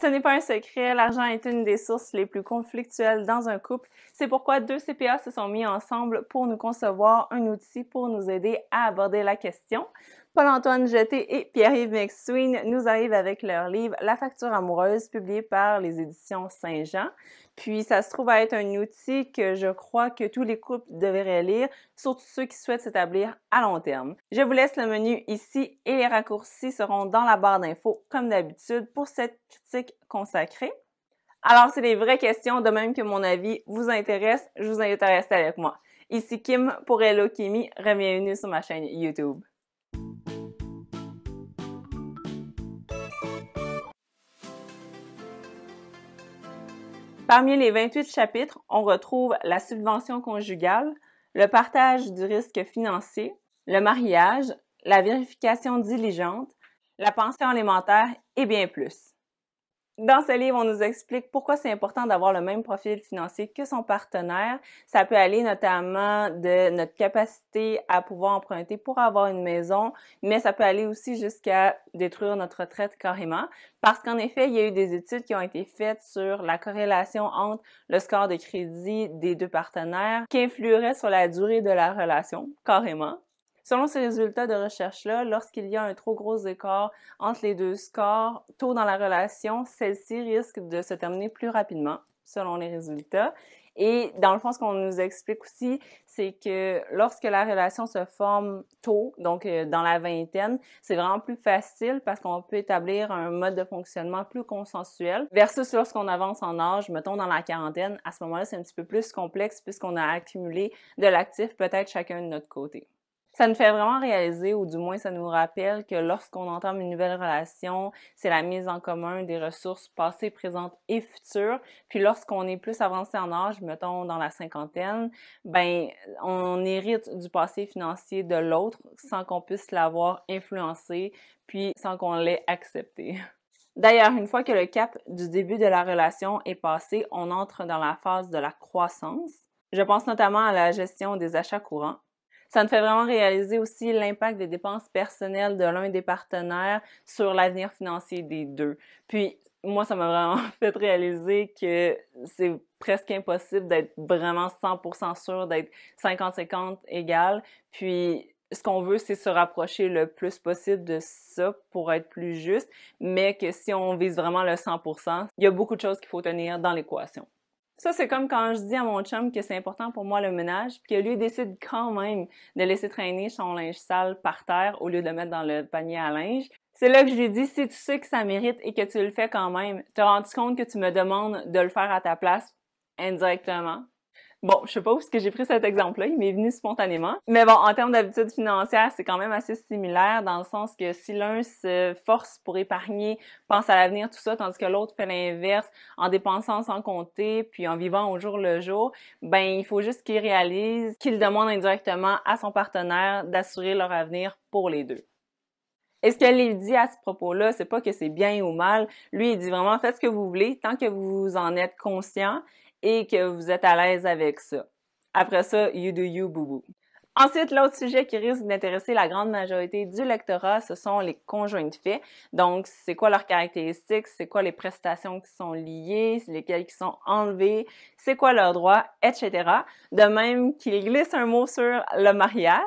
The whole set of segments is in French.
Ce n'est pas un secret, l'argent est une des sources les plus conflictuelles dans un couple. C'est pourquoi deux CPA se sont mis ensemble pour nous concevoir un outil pour nous aider à aborder la question. Paul-Antoine Jeté et Pierre-Yves McSween nous arrivent avec leur livre La facture amoureuse, publié par les éditions Saint-Jean. Puis ça se trouve à être un outil que je crois que tous les couples devraient lire, surtout ceux qui souhaitent s'établir à long terme. Je vous laisse le menu ici et les raccourcis seront dans la barre d'infos comme d'habitude pour cette critique consacrée. Alors, si les vraies questions, de même que mon avis, vous intéresse, je vous invite à rester avec moi. Ici Kim pour Hello Kimi. Bienvenue sur ma chaîne YouTube. Parmi les 28 chapitres, on retrouve la subvention conjugale, le partage du risque financier, le mariage, la vérification diligente, la pension alimentaire et bien plus. Dans ce livre, on nous explique pourquoi c'est important d'avoir le même profil financier que son partenaire. Ça peut aller notamment de notre capacité à pouvoir emprunter pour avoir une maison, mais ça peut aller aussi jusqu'à détruire notre retraite carrément. Parce qu'en effet, il y a eu des études qui ont été faites sur la corrélation entre le score de crédit des deux partenaires qui influerait sur la durée de la relation, carrément. Selon ces résultats de recherche-là, lorsqu'il y a un trop gros écart entre les deux scores tôt dans la relation, celle-ci risque de se terminer plus rapidement, selon les résultats. Et dans le fond, ce qu'on nous explique aussi, c'est que lorsque la relation se forme tôt, donc euh, dans la vingtaine, c'est vraiment plus facile parce qu'on peut établir un mode de fonctionnement plus consensuel versus lorsqu'on avance en âge, mettons dans la quarantaine, à ce moment-là, c'est un petit peu plus complexe puisqu'on a accumulé de l'actif peut-être chacun de notre côté ça nous fait vraiment réaliser, ou du moins ça nous rappelle que lorsqu'on entame une nouvelle relation, c'est la mise en commun des ressources passées, présentes et futures. Puis lorsqu'on est plus avancé en âge, mettons dans la cinquantaine, ben on hérite du passé financier de l'autre sans qu'on puisse l'avoir influencé, puis sans qu'on l'ait accepté. D'ailleurs, une fois que le cap du début de la relation est passé, on entre dans la phase de la croissance. Je pense notamment à la gestion des achats courants. Ça me fait vraiment réaliser aussi l'impact des dépenses personnelles de l'un des partenaires sur l'avenir financier des deux. Puis moi, ça m'a vraiment fait réaliser que c'est presque impossible d'être vraiment 100% sûr d'être 50-50 égal. Puis ce qu'on veut, c'est se rapprocher le plus possible de ça pour être plus juste, mais que si on vise vraiment le 100%, il y a beaucoup de choses qu'il faut tenir dans l'équation. Ça, c'est comme quand je dis à mon chum que c'est important pour moi le ménage, puis que lui décide quand même de laisser traîner son linge sale par terre au lieu de le mettre dans le panier à linge. C'est là que je lui dis, si tu sais que ça mérite et que tu le fais quand même, te rends-tu compte que tu me demandes de le faire à ta place indirectement, Bon, je sais pas où est-ce que j'ai pris cet exemple-là, il m'est venu spontanément. Mais bon, en termes d'habitudes financières, c'est quand même assez similaire dans le sens que si l'un se force pour épargner, pense à l'avenir, tout ça, tandis que l'autre fait l'inverse en dépensant sans compter, puis en vivant au jour le jour, ben il faut juste qu'il réalise qu'il demande indirectement à son partenaire d'assurer leur avenir pour les deux. Et ce qu'elle lui dit à ce propos-là, c'est pas que c'est bien ou mal. Lui, il dit vraiment faites ce que vous voulez tant que vous en êtes conscient et que vous êtes à l'aise avec ça. Après ça, you do you, boubou. Ensuite, l'autre sujet qui risque d'intéresser la grande majorité du lectorat, ce sont les conjoints de fait. Donc, c'est quoi leurs caractéristiques, c'est quoi les prestations qui sont liées, lesquelles qui sont enlevées, c'est quoi leurs droits, etc. De même qu'il glisse un mot sur le mariage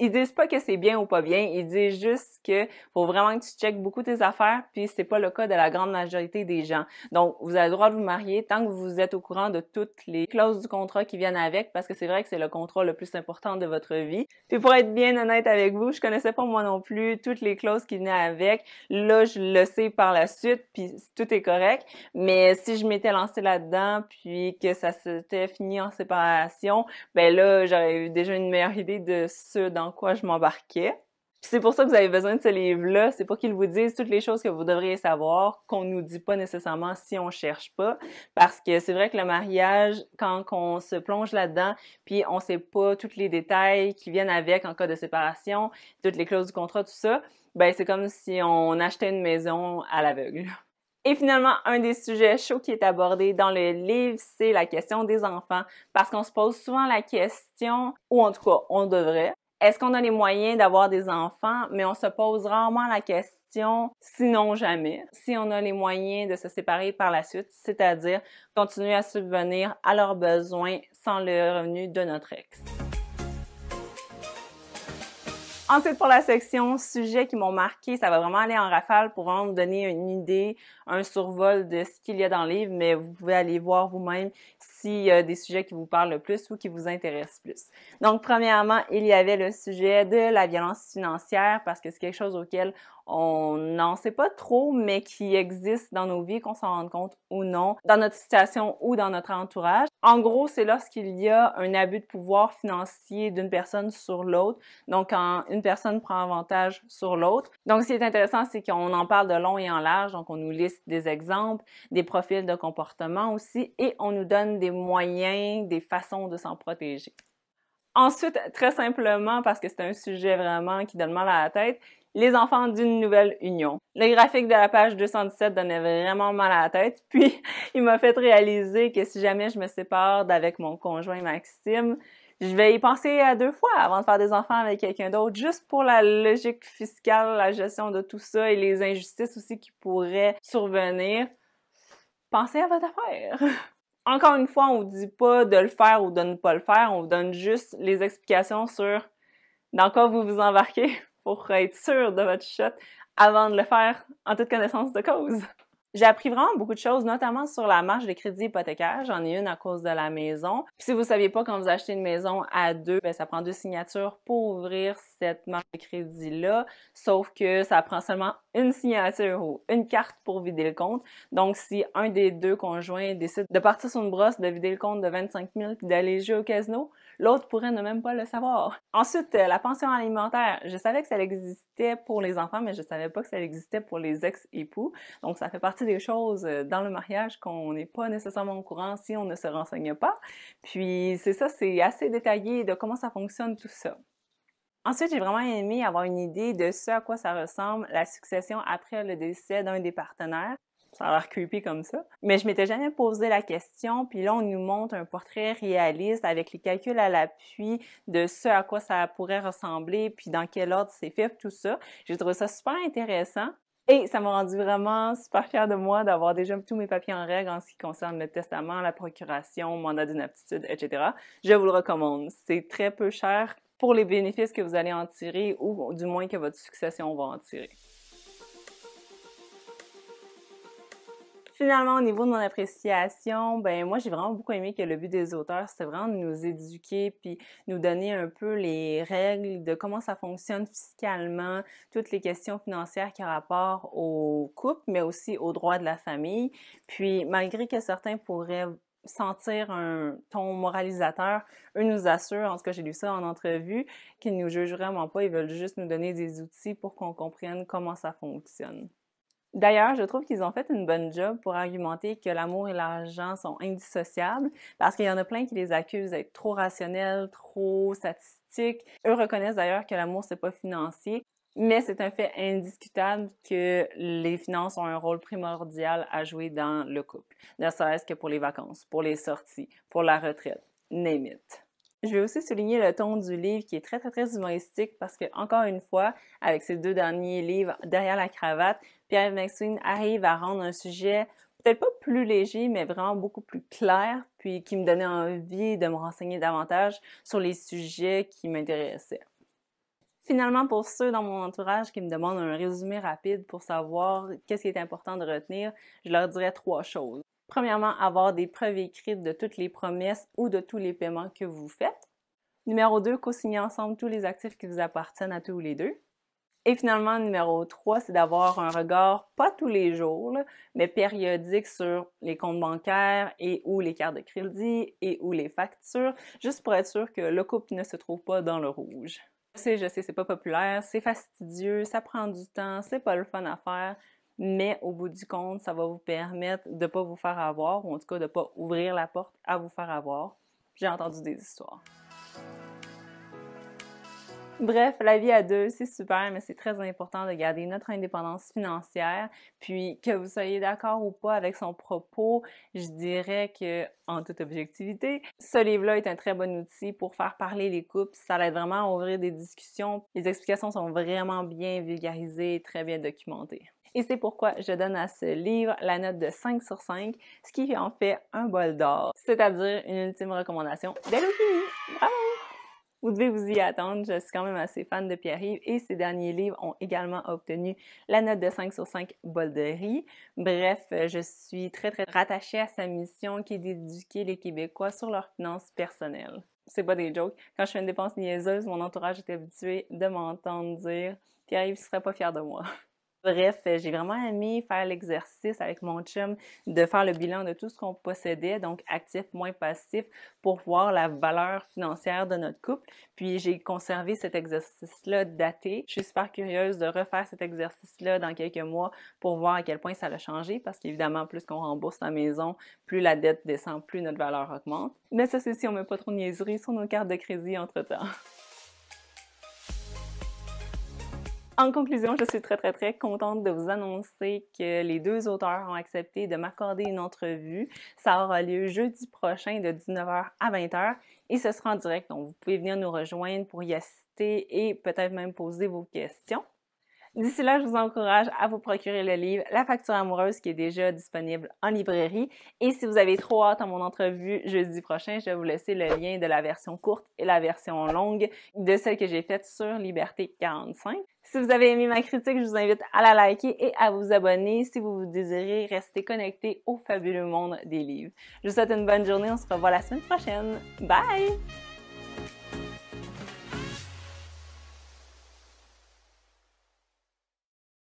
ils disent pas que c'est bien ou pas bien, ils disent juste que faut vraiment que tu checkes beaucoup tes affaires, puis c'est pas le cas de la grande majorité des gens. Donc, vous avez le droit de vous marier tant que vous êtes au courant de toutes les clauses du contrat qui viennent avec, parce que c'est vrai que c'est le contrat le plus important de votre vie. Puis pour être bien honnête avec vous, je connaissais pas moi non plus toutes les clauses qui venaient avec. Là, je le sais par la suite, puis tout est correct. Mais si je m'étais lancée là-dedans, puis que ça s'était fini en séparation, ben là, j'aurais eu déjà une meilleure idée de ce dans quoi je m'embarquais. C'est pour ça que vous avez besoin de ce livre-là, c'est pour qu'il vous dise toutes les choses que vous devriez savoir, qu'on nous dit pas nécessairement si on cherche pas, parce que c'est vrai que le mariage, quand on se plonge là-dedans, puis on sait pas tous les détails qui viennent avec en cas de séparation, toutes les clauses du contrat, tout ça, ben c'est comme si on achetait une maison à l'aveugle. Et finalement, un des sujets chauds qui est abordé dans le livre, c'est la question des enfants, parce qu'on se pose souvent la question, ou en tout cas, on devrait est-ce qu'on a les moyens d'avoir des enfants, mais on se pose rarement la question, sinon jamais, si on a les moyens de se séparer par la suite, c'est-à-dire continuer à subvenir à leurs besoins sans le revenu de notre ex. Ensuite, pour la section sujets qui m'ont marqué, ça va vraiment aller en rafale pour vraiment vous donner une idée, un survol de ce qu'il y a dans le livre, mais vous pouvez aller voir vous-même s'il y a des sujets qui vous parlent le plus ou qui vous intéressent plus. Donc, premièrement, il y avait le sujet de la violence financière parce que c'est quelque chose auquel on n'en sait pas trop, mais qui existe dans nos vies, qu'on s'en rende compte ou non, dans notre situation ou dans notre entourage. En gros, c'est lorsqu'il y a un abus de pouvoir financier d'une personne sur l'autre, donc quand une personne prend avantage sur l'autre. Donc, ce qui est intéressant, c'est qu'on en parle de long et en large, donc on nous liste des exemples, des profils de comportement aussi, et on nous donne des moyens, des façons de s'en protéger. Ensuite, très simplement, parce que c'est un sujet vraiment qui donne mal à la tête, les enfants d'une nouvelle union. Le graphique de la page 217 donnait vraiment mal à la tête, puis il m'a fait réaliser que si jamais je me sépare d'avec mon conjoint Maxime, je vais y penser à euh, deux fois avant de faire des enfants avec quelqu'un d'autre, juste pour la logique fiscale, la gestion de tout ça et les injustices aussi qui pourraient survenir. Pensez à votre affaire. Encore une fois, on vous dit pas de le faire ou de ne pas le faire, on vous donne juste les explications sur dans quoi vous vous embarquez pour être sûr de votre shot avant de le faire en toute connaissance de cause. J'ai appris vraiment beaucoup de choses, notamment sur la marge de crédit hypothécaire. J'en ai une à cause de la maison. si vous saviez pas quand vous achetez une maison à deux, ben, ça prend deux signatures pour ouvrir cette marge de crédit-là. Sauf que ça prend seulement une signature ou une carte pour vider le compte. Donc, si un des deux conjoints décide de partir sur une brosse, de vider le compte de 25 000 puis d'aller jouer au casino, L'autre pourrait ne même pas le savoir. Ensuite, euh, la pension alimentaire. Je savais que ça existait pour les enfants, mais je savais pas que ça existait pour les ex-époux. Donc, ça fait partie des choses euh, dans le mariage qu'on n'est pas nécessairement au courant si on ne se renseigne pas. Puis, c'est ça, c'est assez détaillé de comment ça fonctionne tout ça. Ensuite, j'ai vraiment aimé avoir une idée de ce à quoi ça ressemble la succession après le décès d'un des partenaires ça a l'air creepy comme ça. Mais je m'étais jamais posé la question. Puis là, on nous montre un portrait réaliste avec les calculs à l'appui de ce à quoi ça pourrait ressembler, puis dans quel ordre c'est fait, tout ça. J'ai trouvé ça super intéressant. Et ça m'a rendu vraiment super fière de moi d'avoir déjà tous mes papiers en règle en ce qui concerne le testament, la procuration, mandat d'inaptitude, etc. Je vous le recommande. C'est très peu cher pour les bénéfices que vous allez en tirer ou du moins que votre succession va en tirer. Finalement, au niveau de mon appréciation, ben moi j'ai vraiment beaucoup aimé que le but des auteurs, c'était vraiment de nous éduquer puis nous donner un peu les règles de comment ça fonctionne fiscalement, toutes les questions financières qui ont rapport au couple, mais aussi aux droits de la famille. Puis malgré que certains pourraient sentir un ton moralisateur. Eux nous assurent, en tout cas j'ai lu ça en entrevue, qu'ils ne nous jugent vraiment pas, ils veulent juste nous donner des outils pour qu'on comprenne comment ça fonctionne. D'ailleurs, je trouve qu'ils ont fait une bonne job pour argumenter que l'amour et l'argent sont indissociables, parce qu'il y en a plein qui les accusent d'être trop rationnels, trop statistiques. Eux reconnaissent d'ailleurs que l'amour, c'est pas financier, mais c'est un fait indiscutable que les finances ont un rôle primordial à jouer dans le couple, ne serait-ce que pour les vacances, pour les sorties, pour la retraite, name je vais aussi souligner le ton du livre qui est très, très, très humoristique parce que, encore une fois, avec ces deux derniers livres derrière la cravate, Pierre Maxine arrive à rendre un sujet peut-être pas plus léger, mais vraiment beaucoup plus clair, puis qui me donnait envie de me renseigner davantage sur les sujets qui m'intéressaient. Finalement, pour ceux dans mon entourage qui me demandent un résumé rapide pour savoir qu'est-ce qui est important de retenir, je leur dirais trois choses. Premièrement, avoir des preuves écrites de toutes les promesses ou de tous les paiements que vous faites. Numéro 2, co-signer ensemble tous les actifs qui vous appartiennent à tous les deux. Et finalement, numéro 3, c'est d'avoir un regard, pas tous les jours, mais périodique sur les comptes bancaires et ou les cartes de crédit et ou les factures, juste pour être sûr que le couple ne se trouve pas dans le rouge. Je sais, je sais, c'est pas populaire, c'est fastidieux, ça prend du temps, c'est pas le fun à faire, mais au bout du compte, ça va vous permettre de ne pas vous faire avoir, ou en tout cas de ne pas ouvrir la porte à vous faire avoir. J'ai entendu des histoires. Bref, la vie à deux, c'est super, mais c'est très important de garder notre indépendance financière. Puis que vous soyez d'accord ou pas avec son propos, je dirais que, en toute objectivité, ce livre-là est un très bon outil pour faire parler les couples. Ça aide vraiment à ouvrir des discussions. Les explications sont vraiment bien vulgarisées et très bien documentées. Et c'est pourquoi je donne à ce livre la note de 5 sur 5, ce qui en fait un bol d'or, c'est-à-dire une ultime recommandation Bravo! Vous devez vous y attendre, je suis quand même assez fan de Pierre-Yves et ses derniers livres ont également obtenu la note de 5 sur 5 bol de riz. Bref, je suis très très rattachée à sa mission qui est d'éduquer les Québécois sur leurs finances personnelles. C'est pas des jokes, quand je fais une dépense niaiseuse, mon entourage est habitué de m'entendre dire Pierre-Yves serait pas fier de moi. Bref, euh, j'ai vraiment aimé faire l'exercice avec mon chum de faire le bilan de tout ce qu'on possédait, donc actif moins passif, pour voir la valeur financière de notre couple. Puis j'ai conservé cet exercice-là daté. Je suis super curieuse de refaire cet exercice-là dans quelques mois pour voir à quel point ça a changé, parce qu'évidemment, plus qu'on rembourse la maison, plus la dette descend, plus notre valeur augmente. Mais ça, c'est si on ne met pas trop de niaiseries sur nos cartes de crédit entre-temps. En conclusion, je suis très, très, très contente de vous annoncer que les deux auteurs ont accepté de m'accorder une entrevue. Ça aura lieu jeudi prochain de 19h à 20h et ce sera en direct. Donc, vous pouvez venir nous rejoindre pour y assister et peut-être même poser vos questions. D'ici là, je vous encourage à vous procurer le livre La facture amoureuse qui est déjà disponible en librairie. Et si vous avez trop hâte à mon entrevue jeudi prochain, je vais vous laisser le lien de la version courte et la version longue de celle que j'ai faite sur Liberté 45. Si vous avez aimé ma critique, je vous invite à la liker et à vous abonner si vous désirez rester connecté au fabuleux monde des livres. Je vous souhaite une bonne journée, on se revoit la semaine prochaine. Bye!